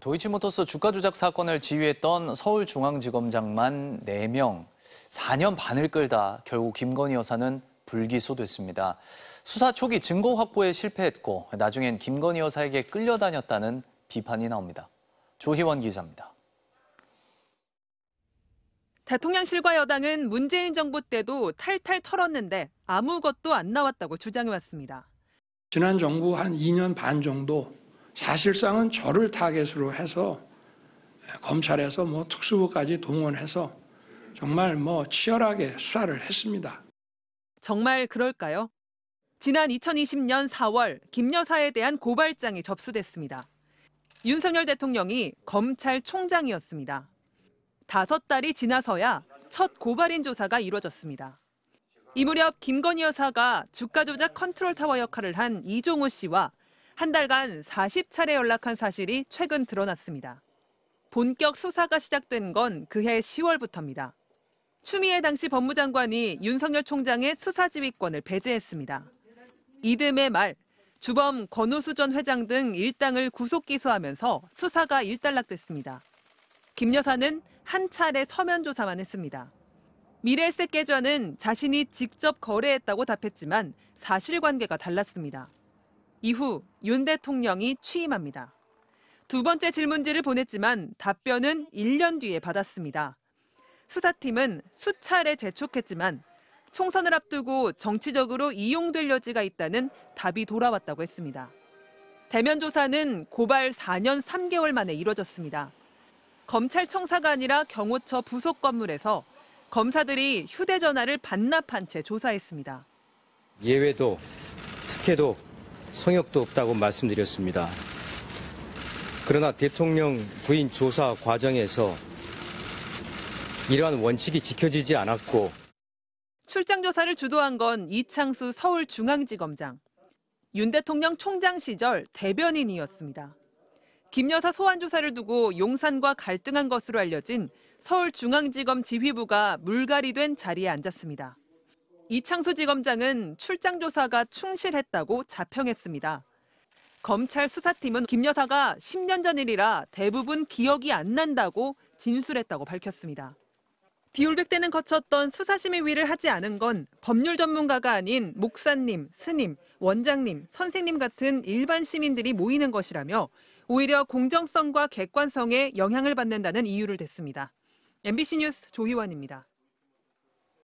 도이치모터스 주가 조작 사건을 지휘했던 서울중앙지검장만 4명, 4년 반을 끌다 결국 김건희 여사는 불기소됐습니다. 수사 초기 증거 확보에 실패했고 나중엔 김건희 여사에게 끌려다녔다는 비판이 나옵니다. 조희원 기자입니다. 대통령실과 여당은 문재인 정부 때도 탈탈 털었는데 아무것도 안 나왔다고 주장해왔습니다. 지난 정부 한 2년 반 정도 사실상은 저를 타겟으로 해서 예, 검찰에서 뭐 특수부까지 동원해서 정말 뭐 치열하게 수사를 했습니다. 정말 그럴까요? 지난 2020년 4월 김 여사에 대한 고발장이 접수됐습니다. 윤석열 대통령이 검찰총장이었습니다. 다섯 달이 지나서야 첫 고발인 조사가 이루어졌습니다. 이 무렵 김건희 여사가 주가 조작 컨트롤 타워 역할을 한 이종호 씨와 한 달간 40차례 연락한 사실이 최근 드러났습니다. 본격 수사가 시작된 건 그해 10월부터입니다. 추미애 당시 법무장관이 윤석열 총장의 수사 지휘권을 배제했습니다. 이듬해 말 주범 권호수 전 회장 등 일당을 구속 기소하면서 수사가 일단락됐습니다. 김 여사는 한 차례 서면 조사만 했습니다. 미래세 계좌는 자신이 직접 거래했다고 답했지만 사실관계가 달랐습니다. 이후 윤 대통령이 취임합니다. 두 번째 질문지를 보냈지만 답변은 1년 뒤에 받았습니다. 수사팀은 수차례 재촉했지만 총선을 앞두고 정치적으로 이용될 여지가 있다는 답이 돌아왔다고 했습니다. 대면 조사는 고발 4년 3개월 만에 이뤄졌습니다. 검찰청사가 아니라 경호처 부속 건물에서 검사들이 휴대전화를 반납한 채 조사했습니다. 예외도 특혜도 성역도 없다고 말씀드렸습니다. 그러나 대통령 부인 조사 과정에서 이러한 원칙이 지켜지지 않았고 출장 조사를 주도한 건 이창수 서울중앙지검장. 윤 대통령 총장 시절 대변인이었습니다. 김 여사 소환 조사를 두고 용산과 갈등한 것으로 알려진 서울중앙지검 지휘부가 물갈이된 자리에 앉았습니다. 이창수 지검장은 출장 조사가 충실했다고 자평했습니다. 검찰 수사팀은 김 여사가 10년 전 일이라 대부분 기억이 안 난다고 진술했다고 밝혔습니다. 비올백대는 거쳤던 수사심의위를 하지 않은 건 법률 전문가가 아닌 목사님, 스님, 원장님, 선생님 같은 일반 시민들이 모이는 것이라며 오히려 공정성과 객관성에 영향을 받는다는 이유를 댔습니다. MBC 뉴스 조희원입니다.